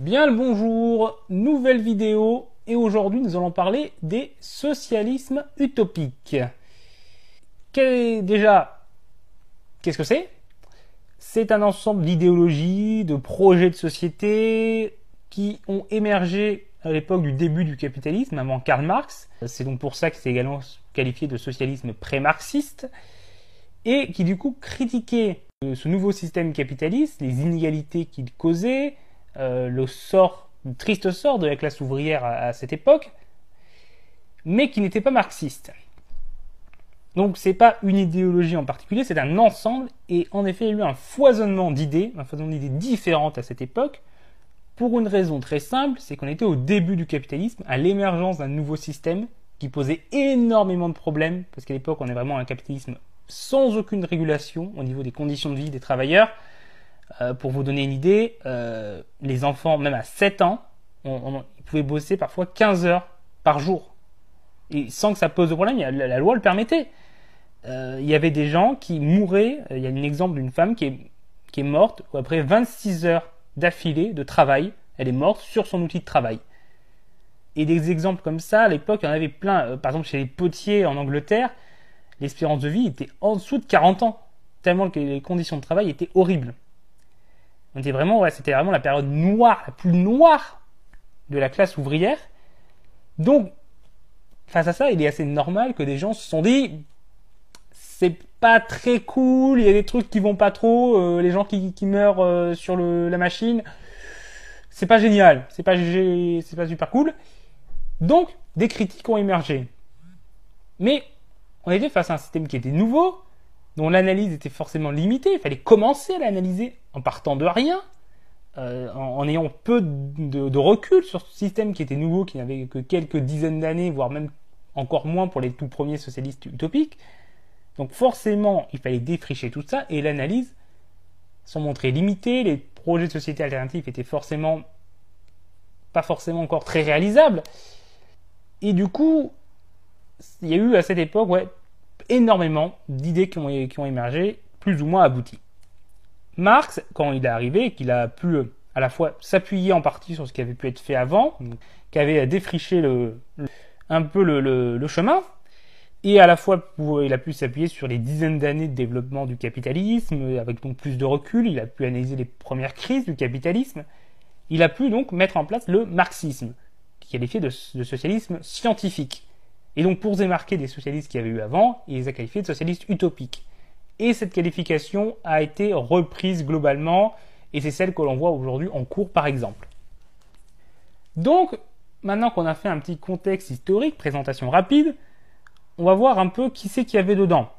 Bien le bonjour, nouvelle vidéo et aujourd'hui nous allons parler des socialismes utopiques. déjà, qu'est-ce que c'est C'est un ensemble d'idéologies, de projets de société qui ont émergé à l'époque du début du capitalisme, avant Karl Marx. C'est donc pour ça que c'est également qualifié de socialisme pré-marxiste et qui du coup critiquait ce nouveau système capitaliste, les inégalités qu'il causait, euh, le sort, triste sort de la classe ouvrière à, cette époque, mais qui n'était pas marxiste. Donc c'est pas une idéologie en particulier, c'est un ensemble, et en effet il y a eu un foisonnement d'idées, un foisonnement d'idées différentes à cette époque, pour une raison très simple, c'est qu'on était au début du capitalisme, à l'émergence d'un nouveau système qui posait énormément de problèmes, parce qu'à l'époque on est vraiment un capitalisme sans aucune régulation au niveau des conditions de vie des travailleurs, euh, pour vous donner une idée, euh, les enfants, même à 7 ans, ils pouvaient bosser parfois 15 heures par jour. Et sans que ça pose de problème, la, loi le permettait. Euh, il y avait des gens qui mouraient, il y a un exemple d'une femme qui est, morte, après 26 heures d'affilée de travail, elle est morte sur son outil de travail. Et des exemples comme ça, à l'époque, il y en avait plein. Par exemple, chez les potiers en Angleterre, l'espérance de vie était en dessous de 40 ans, tellement que les conditions de travail étaient horribles. On dit vraiment, ouais, c'était vraiment la période noire, la plus noire de la classe ouvrière. Donc, face à ça, il est assez normal que des gens se sont dit, c'est pas très cool, il y a des trucs qui vont pas trop, euh, les gens qui, meurent euh, sur le, la machine, c'est pas génial, c'est pas, c'est pas super cool. Donc, des critiques ont émergé. Mais on était face à un système qui était nouveau, dont l'analyse était forcément limitée, il fallait commencer à l'analyser en partant de rien, euh, en, ayant peu de, recul sur ce système qui était nouveau, qui n'avait que quelques dizaines d'années, voire même encore moins pour les tout premiers socialistes utopiques. Donc forcément, il fallait défricher tout ça et l'analyse s'en montrait limitée les projets de société alternative étaient forcément pas forcément encore très réalisables. Et du coup, il y a eu à cette époque ouais, énormément d'idées qui ont, qui ont émergé, plus ou moins abouties. Marx, quand il est arrivé, qu'il a pu euh, à la fois s'appuyer en partie sur ce qui avait pu être fait avant, qui avait euh, défriché un peu le, chemin, et à la fois il a pu s'appuyer sur les dizaines d'années de développement du capitalisme, avec donc plus de recul, il a pu analyser les premières crises du capitalisme, il a pu donc mettre en place le marxisme, qui qualifié de, socialisme scientifique. Et donc pour démarquer des socialistes qui avaient eu avant, il les a qualifiés de socialistes utopiques. Et cette qualification a été reprise globalement et c'est celle que l'on voit aujourd'hui en cours par exemple. Donc, maintenant qu'on a fait un petit contexte historique, présentation rapide, on va voir un peu qui c'est qu'il y avait dedans.